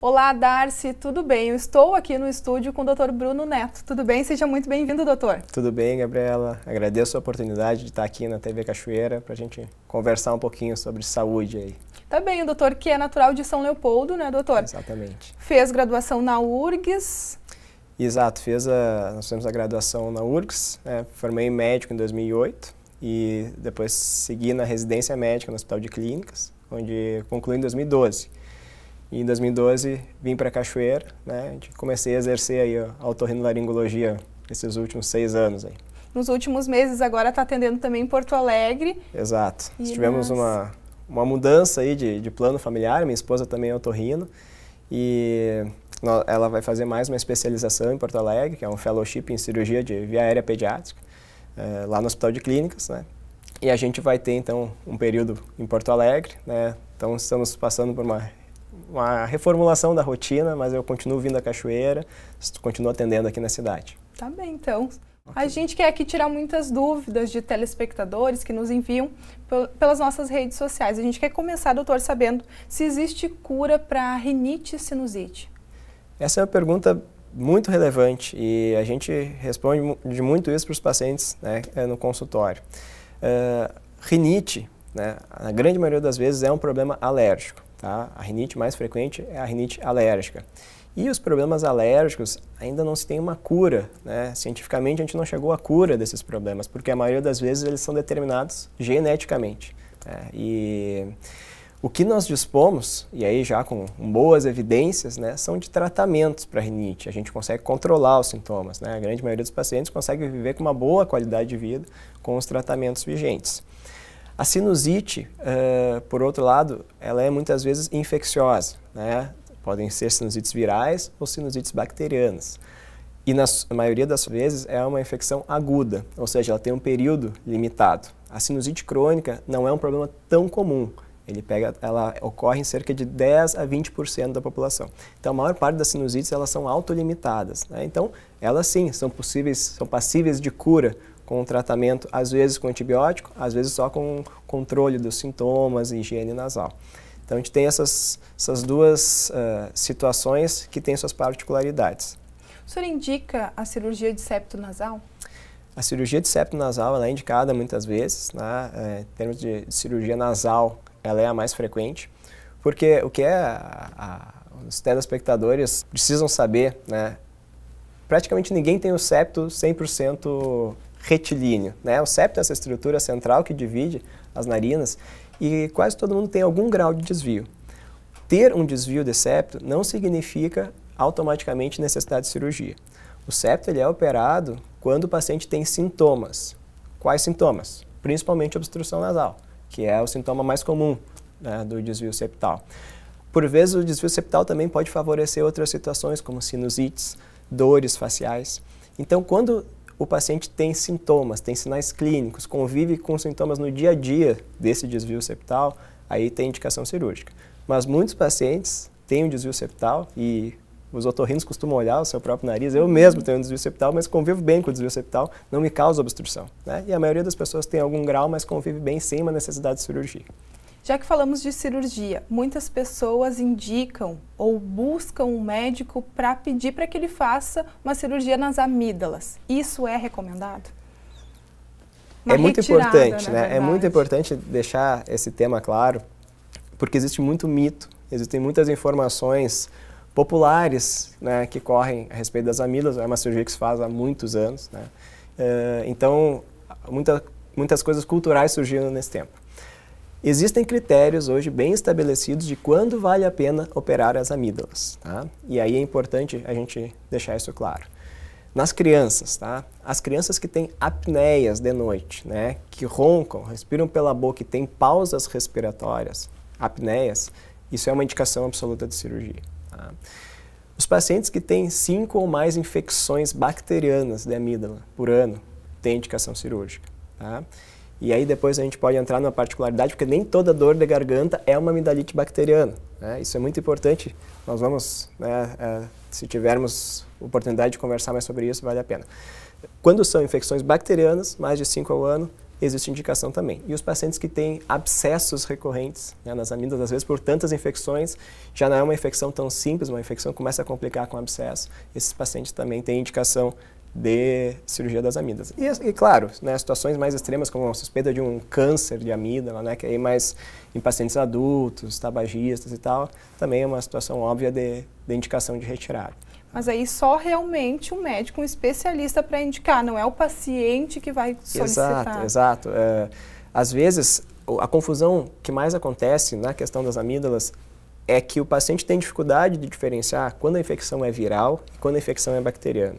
Olá, Darcy, tudo bem? Eu estou aqui no estúdio com o Dr. Bruno Neto. Tudo bem? Seja muito bem-vindo, doutor. Tudo bem, Gabriela. Agradeço a oportunidade de estar aqui na TV Cachoeira para a gente conversar um pouquinho sobre saúde aí. Tá bem, o doutor que é natural de São Leopoldo, né, doutor? Exatamente. Fez graduação na URGS. Exato, fez a, nós fizemos a graduação na URGS, né, formei médico em 2008 e depois segui na residência médica no Hospital de Clínicas, onde concluí em 2012. E em 2012 vim para Cachoeira, né? Comecei a exercer aí a autorrinolaringologia esses últimos seis anos aí. Nos últimos meses agora está atendendo também em Porto Alegre. Exato. Tivemos uma, uma mudança aí de, de plano familiar, minha esposa também é otorrino e ela vai fazer mais uma especialização em Porto Alegre, que é um fellowship em cirurgia de via aérea pediátrica, é, lá no Hospital de Clínicas, né? E a gente vai ter então um período em Porto Alegre, né? Então estamos passando por uma uma reformulação da rotina, mas eu continuo vindo à cachoeira, continuo atendendo aqui na cidade. Tá bem, então. Okay. A gente quer aqui tirar muitas dúvidas de telespectadores que nos enviam pelas nossas redes sociais. A gente quer começar, doutor, sabendo se existe cura para rinite sinusite. Essa é uma pergunta muito relevante e a gente responde de muito isso para os pacientes né, eh, no consultório. Uh, rinite, né, na grande maioria das vezes, é um problema alérgico. Tá? A rinite mais frequente é a rinite alérgica. E os problemas alérgicos ainda não se tem uma cura, né? Cientificamente a gente não chegou à cura desses problemas, porque a maioria das vezes eles são determinados geneticamente. Né? E o que nós dispomos, e aí já com boas evidências, né, são de tratamentos para rinite. A gente consegue controlar os sintomas, né? A grande maioria dos pacientes consegue viver com uma boa qualidade de vida com os tratamentos vigentes. A sinusite, uh, por outro lado, ela é muitas vezes infecciosa, né? Podem ser sinusites virais ou sinusites bacterianas. E na maioria das vezes é uma infecção aguda, ou seja, ela tem um período limitado. A sinusite crônica não é um problema tão comum. Ele pega, ela ocorre em cerca de 10 a 20% da população. Então, a maior parte das sinusites elas são autolimitadas. Né? Então, elas sim são possíveis, são passíveis de cura com tratamento, às vezes com antibiótico, às vezes só com controle dos sintomas e higiene nasal. Então a gente tem essas, essas duas uh, situações que têm suas particularidades. O senhor indica a cirurgia de septo nasal? A cirurgia de septo nasal ela é indicada muitas vezes, né? É, em termos de cirurgia nasal, ela é a mais frequente, porque o que é a, a, os telespectadores precisam saber, né? praticamente ninguém tem o septo 100% retilíneo. Né? O septo é essa estrutura central que divide as narinas e quase todo mundo tem algum grau de desvio. Ter um desvio de septo não significa automaticamente necessidade de cirurgia. O septo ele é operado quando o paciente tem sintomas. Quais sintomas? Principalmente obstrução nasal, que é o sintoma mais comum né, do desvio septal. Por vezes, o desvio septal também pode favorecer outras situações, como sinusites, dores faciais. Então, quando o paciente tem sintomas, tem sinais clínicos, convive com sintomas no dia a dia desse desvio septal, aí tem indicação cirúrgica. Mas muitos pacientes têm um desvio septal e os otorrinos costumam olhar o seu próprio nariz. Eu mesmo tenho um desvio septal, mas convivo bem com o desvio septal, não me causa obstrução. Né? E a maioria das pessoas tem algum grau, mas convive bem sem uma necessidade de cirurgia. Já que falamos de cirurgia, muitas pessoas indicam ou buscam um médico para pedir para que ele faça uma cirurgia nas amígdalas. Isso é recomendado? Uma é muito importante, né? É muito importante deixar esse tema claro, porque existe muito mito, existem muitas informações populares né, que correm a respeito das amígdalas. É uma cirurgia que se faz há muitos anos, né? Uh, então, muita, muitas coisas culturais surgiram nesse tempo. Existem critérios hoje bem estabelecidos de quando vale a pena operar as amígdalas, tá? E aí é importante a gente deixar isso claro. Nas crianças, tá? As crianças que têm apneias de noite, né? Que roncam, respiram pela boca e têm pausas respiratórias, apneias, isso é uma indicação absoluta de cirurgia. Tá? Os pacientes que têm cinco ou mais infecções bacterianas de amígdala por ano têm indicação cirúrgica, tá? E aí depois a gente pode entrar numa particularidade, porque nem toda dor de garganta é uma amidalite bacteriana. Né? Isso é muito importante. Nós vamos, né, é, se tivermos oportunidade de conversar mais sobre isso, vale a pena. Quando são infecções bacterianas, mais de 5 ao ano, existe indicação também. E os pacientes que têm abscessos recorrentes né, nas amígdalas, às vezes por tantas infecções, já não é uma infecção tão simples, uma infecção começa a complicar com abscesso. Esses pacientes também têm indicação de cirurgia das amidas. E, e claro, né, situações mais extremas, como a suspeita de um câncer de amígdala, né, que é aí é mais em pacientes adultos, tabagistas e tal, também é uma situação óbvia de, de indicação de retirada. Mas aí só realmente um médico, um especialista para indicar, não é o paciente que vai solicitar. Exato, exato. É, às vezes, a confusão que mais acontece na questão das amígdalas é que o paciente tem dificuldade de diferenciar quando a infecção é viral e quando a infecção é bacteriana.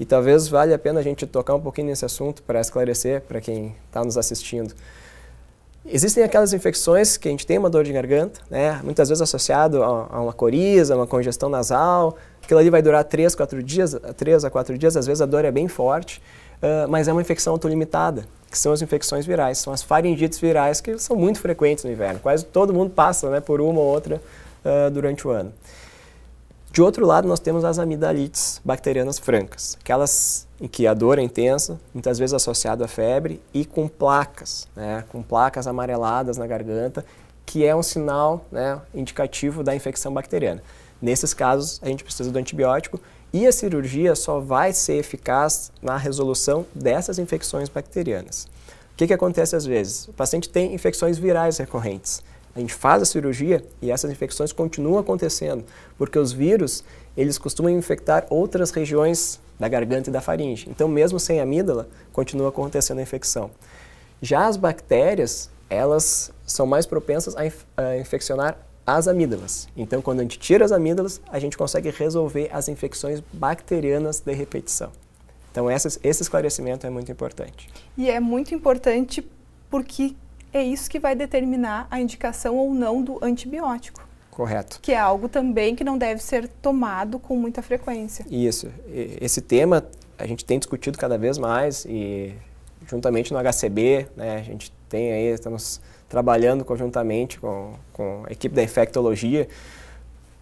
E talvez valha a pena a gente tocar um pouquinho nesse assunto para esclarecer para quem está nos assistindo. Existem aquelas infecções que a gente tem uma dor de garganta, né? muitas vezes associado a, uma coriza, uma congestão nasal. Aquilo ali vai durar 3, 4 dias, 3 a 4 dias, às vezes a dor é bem forte, uh, mas é uma infecção autolimitada, que são as infecções virais, são as faringites virais que são muito frequentes no inverno. Quase todo mundo passa né, por uma ou outra ah, durante o ano. De outro lado, nós temos as amidalites bacterianas francas, aquelas em que a dor é intensa, muitas vezes associada à febre e com placas, né, com placas amareladas na garganta, que é um sinal né, indicativo da infecção bacteriana. Nesses casos, a gente precisa do antibiótico e a cirurgia só vai ser eficaz na resolução dessas infecções bacterianas. O que, que acontece às vezes? O paciente tem infecções virais recorrentes a gente faz a cirurgia e essas infecções continuam acontecendo, porque os vírus, eles costumam infectar outras regiões da garganta e da faringe. Então, mesmo sem amígdala, continua acontecendo a infecção. Já as bactérias, elas são mais propensas a, inf a infeccionar as amígdalas. Então, quando a gente tira as amígdalas, a gente consegue resolver as infecções bacterianas de repetição. Então, essas, esse esclarecimento é muito importante. E é muito importante porque é isso que vai determinar a indicação ou não do antibiótico. Correto. Que é algo também que não deve ser tomado com muita frequência. Isso. Esse tema a gente tem discutido cada vez mais e juntamente no HCB, né, a gente tem aí, estamos trabalhando conjuntamente com, com a equipe da infectologia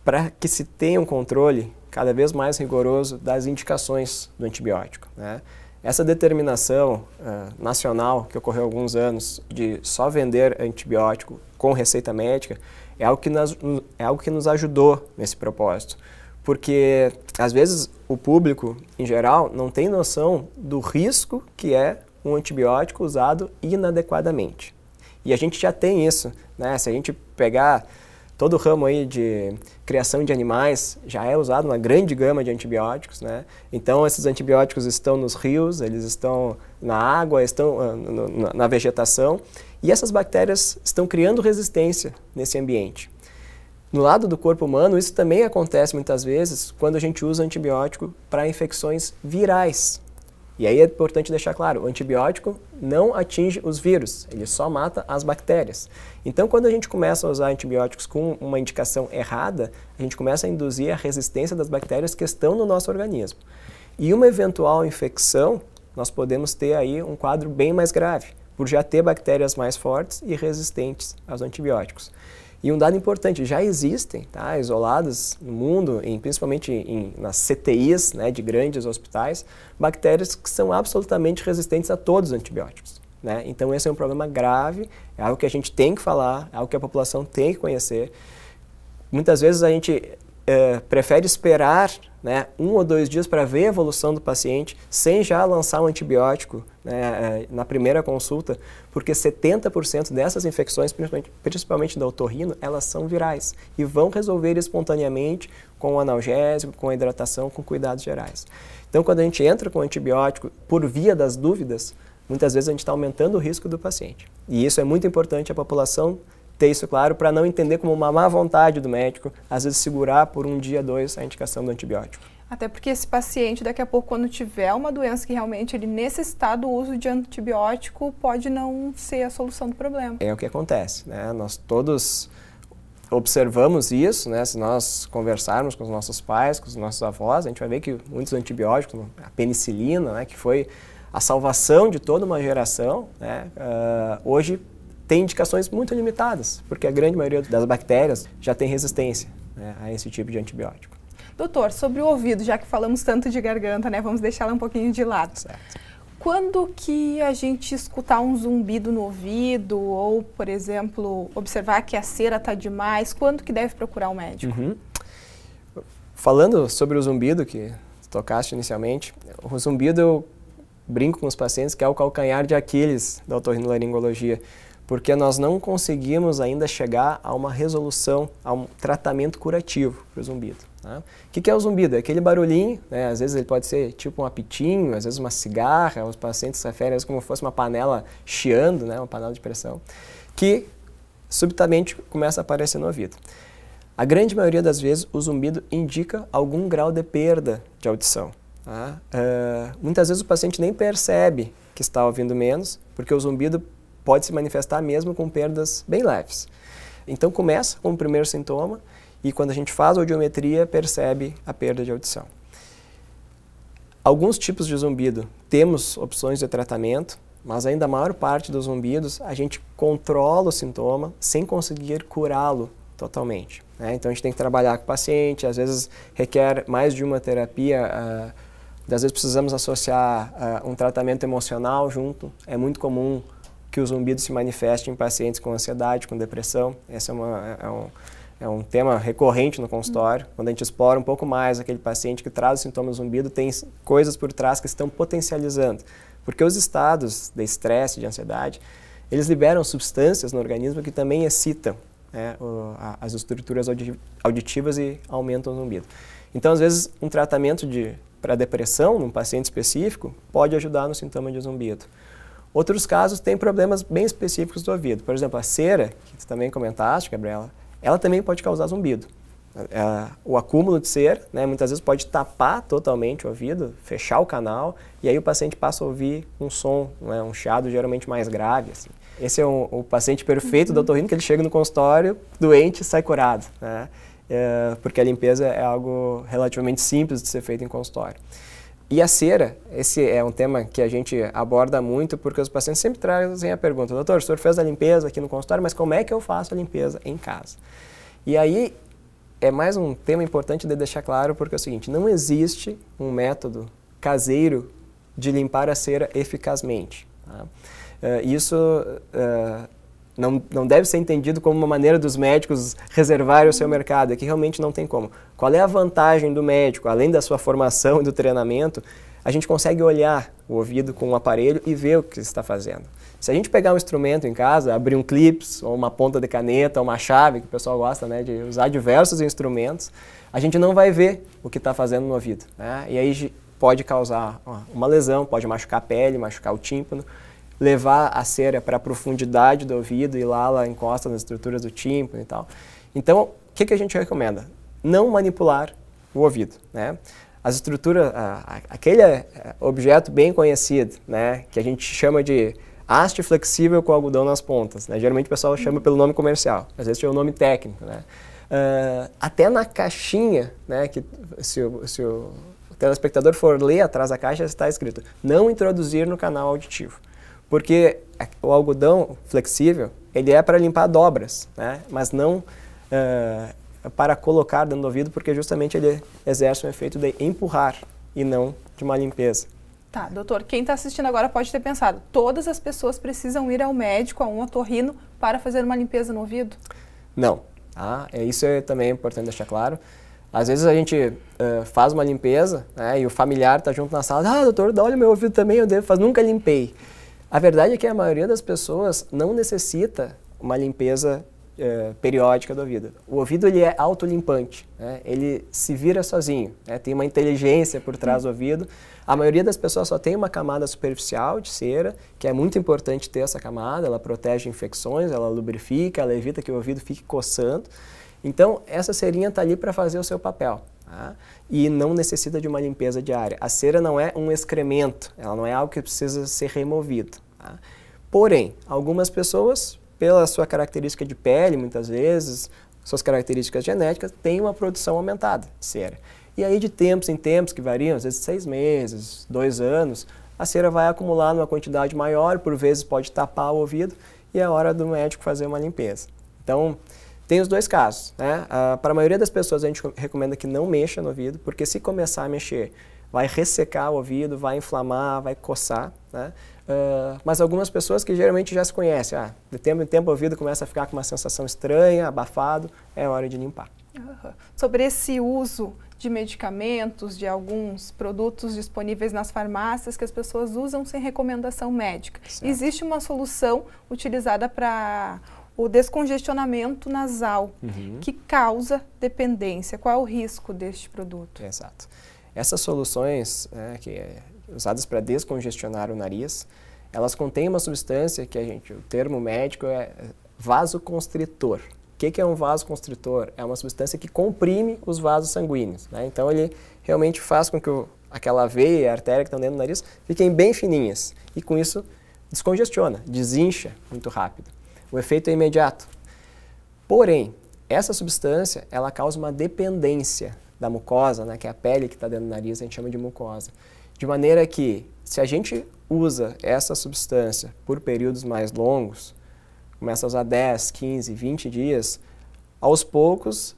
para que se tenha um controle cada vez mais rigoroso das indicações do antibiótico. Né? Essa determinação uh, nacional que ocorreu há alguns anos de só vender antibiótico com receita médica é algo que nos, é algo que nos ajudou nesse propósito. Porque às vezes o público, em geral, não tem noção do risco que é um antibiótico usado inadequadamente. E a gente já tem isso, né? Se a gente pegar Todo o ramo aí de criação de animais já é usado uma grande gama de antibióticos, né? Então esses antibióticos estão nos rios, eles estão na água, estão uh, na vegetação e essas bactérias estão criando resistência nesse ambiente. No lado do corpo humano, isso também acontece muitas vezes quando a gente usa antibiótico para infecções virais. E aí é importante deixar claro, o antibiótico não atinge os vírus, ele só mata as bactérias. Então, quando a gente começa a usar antibióticos com uma indicação errada, a gente começa a induzir a resistência das bactérias que estão no nosso organismo. E uma eventual infecção, nós podemos ter aí um quadro bem mais grave, por já ter bactérias mais fortes e resistentes aos antibióticos. E um dado importante, já existem tá, isoladas no mundo, em, principalmente em, nas CTIs né, de grandes hospitais, bactérias que são absolutamente resistentes a todos os antibióticos. Né? Então esse é um problema grave, é algo que a gente tem que falar, é algo que a população tem que conhecer. Muitas vezes a gente uh, prefere esperar né, um ou dois dias para ver a evolução do paciente, sem já lançar um antibiótico né, eh, na primeira consulta, porque 70% dessas infecções, principalmente, principalmente da otorrino, elas são virais e vão resolver espontaneamente com analgésico, com hidratação, com cuidados gerais. Então, quando a gente entra com antibiótico por via das dúvidas, muitas vezes a gente está aumentando o risco do paciente. E isso é muito importante a população ter isso claro para não entender como uma má vontade do médico, às vezes segurar por um dia, dois, a indicação do antibiótico. Até porque esse paciente, daqui a pouco, quando tiver uma doença que realmente ele necessitar do uso de antibiótico, pode não ser a solução do problema. É o que acontece, né? Nós todos observamos isso, né? Se nós conversarmos com os nossos pais, com os nossos avós, a gente vai ver que muitos antibióticos, a penicilina, né, que foi a salvação de toda uma geração, né, uh, hoje tem indicações muito limitadas, porque a grande maioria das bactérias já tem resistência né, a esse tipo de antibiótico. Doutor, sobre o ouvido, já que falamos tanto de garganta, né, vamos deixá-la um pouquinho de lado. Certo. Quando que a gente escutar um zumbido no ouvido ou, por exemplo, observar que a cera está demais, quando que deve procurar o um médico? Uhum. Falando sobre o zumbido que tocaste inicialmente, o zumbido eu brinco com os pacientes que é o calcanhar de Aquiles da otorrinolaringologia. laringologia porque nós não conseguimos ainda chegar a uma resolução, a um tratamento curativo para o zumbido. Né? O que, é o zumbido? É aquele barulhinho, né? às vezes ele pode ser tipo um apitinho, às vezes uma cigarra, os pacientes se referem às vezes como se fosse uma panela chiando, né? uma panela de pressão, que subitamente começa a aparecer no ouvido. A grande maioria das vezes o zumbido indica algum grau de perda de audição. Tá? Uh, muitas vezes o paciente nem percebe que está ouvindo menos, porque o zumbido pode se manifestar mesmo com perdas bem leves. Então começa com o primeiro sintoma e quando a gente faz a audiometria percebe a perda de audição. Alguns tipos de zumbido temos opções de tratamento, mas ainda a maior parte dos zumbidos a gente controla o sintoma sem conseguir curá-lo totalmente. Né? Então a gente tem que trabalhar com o paciente, às vezes requer mais de uma terapia, uh, às vezes precisamos associar uh, um tratamento emocional junto. É muito comum que o zumbido se manifeste em pacientes com ansiedade, com depressão. Esse é, uma, é, é um, é um tema recorrente no consultório. Uhum. Quando a gente explora um pouco mais aquele paciente que traz o sintoma zumbido, tem coisas por trás que estão potencializando. Porque os estados de estresse, de ansiedade, eles liberam substâncias no organismo que também excitam né, o, a, as estruturas auditivas e aumentam o zumbido. Então, às vezes, um tratamento de para depressão num paciente específico pode ajudar no sintoma de zumbido. Outros casos têm problemas bem específicos do ouvido. Por exemplo, a cera, que tu também comentaste, Gabriela, ela também pode causar zumbido. É, o acúmulo de cera, né, muitas vezes pode tapar totalmente o ouvido, fechar o canal, e aí o paciente passa a ouvir um som, né, um chiado geralmente mais grave. Assim. Esse é um, o paciente perfeito uhum. do otorrino, que ele chega no consultório, doente, sai curado. Né? É, porque a limpeza é algo relativamente simples de ser feito em consultório. E a cera, esse é um tema que a gente aborda muito, porque os pacientes sempre trazem a pergunta, doutor, o senhor fez a limpeza aqui no consultório, mas como é que eu faço a limpeza em casa? E aí, é mais um tema importante de deixar claro, porque é o seguinte, não existe um método caseiro de limpar a cera eficazmente. Tá? Uh, isso uh, não, não deve ser entendido como uma maneira dos médicos reservarem o seu mercado, é que realmente não tem como. Qual é a vantagem do médico, além da sua formação e do treinamento? A gente consegue olhar o ouvido com o um aparelho e ver o que está fazendo. Se a gente pegar um instrumento em casa, abrir um clips, ou uma ponta de caneta, uma chave, que o pessoal gosta né, de usar diversos instrumentos, a gente não vai ver o que está fazendo no ouvido. Né? E aí pode causar uma lesão, pode machucar a pele, machucar o tímpano levar a cera para a profundidade do ouvido e lá ela encosta nas estruturas do tímpano e tal. Então, o que, que a gente recomenda? Não manipular o ouvido, né? As estruturas, aquele é, objeto bem conhecido, né, que a gente chama de haste flexível com algodão nas pontas, né? Geralmente o pessoal chama pelo nome comercial, às vezes é o nome técnico, né? Uh, até na caixinha, né, que se, se o telespectador for ler atrás da caixa, está escrito não introduzir no canal auditivo. Porque o algodão flexível, ele é para limpar dobras, né? mas não uh, para colocar dentro do ouvido, porque justamente ele exerce um efeito de empurrar e não de uma limpeza. Tá, doutor, quem está assistindo agora pode ter pensado, todas as pessoas precisam ir ao médico, a um otorrino, para fazer uma limpeza no ouvido? Não, ah, é, isso é também importante deixar claro. Às vezes a gente uh, faz uma limpeza né, e o familiar está junto na sala, ah, doutor, dá no meu ouvido também, eu devo fazer, nunca limpei. A verdade é que a maioria das pessoas não necessita uma limpeza eh, periódica do ouvido. O ouvido ele é autolimpante, né? ele se vira sozinho, né? tem uma inteligência por trás do ouvido. A maioria das pessoas só tem uma camada superficial de cera, que é muito importante ter essa camada, ela protege infecções, ela lubrifica, ela evita que o ouvido fique coçando. Então, essa cerinha está ali para fazer o seu papel. Tá? E não necessita de uma limpeza diária. A cera não é um excremento, ela não é algo que precisa ser removido. Tá? Porém, algumas pessoas, pela sua característica de pele, muitas vezes, suas características genéticas, têm uma produção aumentada de cera. E aí, de tempos em tempos, que variam, às vezes seis meses, dois anos, a cera vai acumular numa quantidade maior, por vezes pode tapar o ouvido, e é hora do médico fazer uma limpeza. Então, tem os dois casos, né? Ah, para a maioria das pessoas a gente recomenda que não mexa no ouvido, porque se começar a mexer, vai ressecar o ouvido, vai inflamar, vai coçar, né? Uh, mas algumas pessoas que geralmente já se conhecem, ah, de tempo em tempo o ouvido começa a ficar com uma sensação estranha, abafado, é hora de limpar. Uhum. Sobre esse uso de medicamentos, de alguns produtos disponíveis nas farmácias que as pessoas usam sem recomendação médica. Certo. Existe uma solução utilizada para o descongestionamento nasal, uhum. que causa dependência. Qual é o risco deste produto? Exato. Essas soluções, né, que é, usadas para descongestionar o nariz, elas contêm uma substância que a gente, o termo médico é vasoconstritor. O que, que, é um vasoconstritor? É uma substância que comprime os vasos sanguíneos. Né? Então, ele realmente faz com que o, aquela veia e a artéria que estão dentro do nariz fiquem bem fininhas. E com isso, descongestiona, desincha muito rápido. O efeito é imediato. Porém, essa substância ela causa uma dependência da mucosa, né, que é a pele que está dentro do nariz, a gente chama de mucosa. De maneira que, se a gente usa essa substância por períodos mais longos, começa a usar 10, 15, 20 dias, aos poucos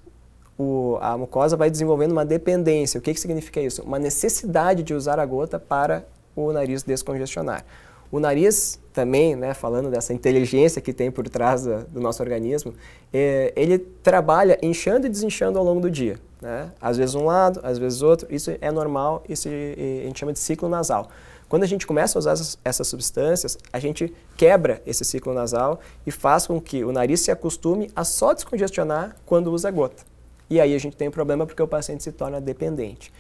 o, a mucosa vai desenvolvendo uma dependência. O que, que significa isso? Uma necessidade de usar a gota para o nariz descongestionar. O nariz também, né, falando dessa inteligência que tem por trás do nosso organismo, é, ele trabalha inchando e desinchando ao longo do dia. Né? Às vezes um lado, às vezes outro. Isso é normal, isso é, é, a gente chama de ciclo nasal. Quando a gente começa a usar essas, essas substâncias, a gente quebra esse ciclo nasal e faz com que o nariz se acostume a só descongestionar quando usa gota. E aí a gente tem um problema porque o paciente se torna dependente.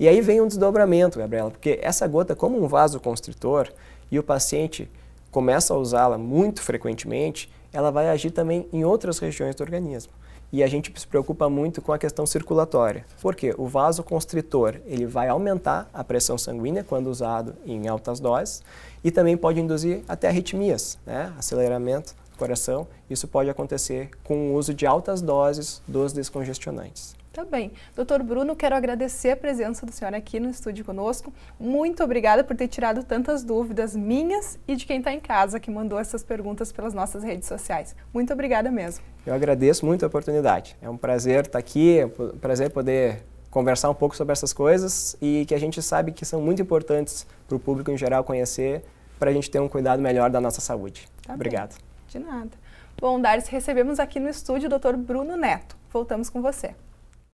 E aí vem um desdobramento, Gabriela, porque essa gota, como um vaso constritor, e o paciente começa a usá-la muito frequentemente, ela vai agir também em outras regiões do organismo. E a gente se preocupa muito com a questão circulatória. porque O vasoconstritor, ele vai aumentar a pressão sanguínea quando usado em altas doses e também pode induzir até arritmias, né? aceleramento do coração. Isso pode acontecer com o uso de altas doses dos descongestionantes. Tá bem. Doutor Bruno, quero agradecer a presença do senhor aqui no estúdio conosco. Muito obrigada por ter tirado tantas dúvidas minhas e de quem está em casa que mandou essas perguntas pelas nossas redes sociais. Muito obrigada mesmo. Eu agradeço muito a oportunidade. É um prazer estar tá aqui, é um prazer poder conversar um pouco sobre essas coisas e que a gente sabe que são muito importantes para o público em geral conhecer, para a gente ter um cuidado melhor da nossa saúde. Tá Obrigado. Bem. De nada. Bom, Darius, recebemos aqui no estúdio o Dr. Bruno Neto. Voltamos com você.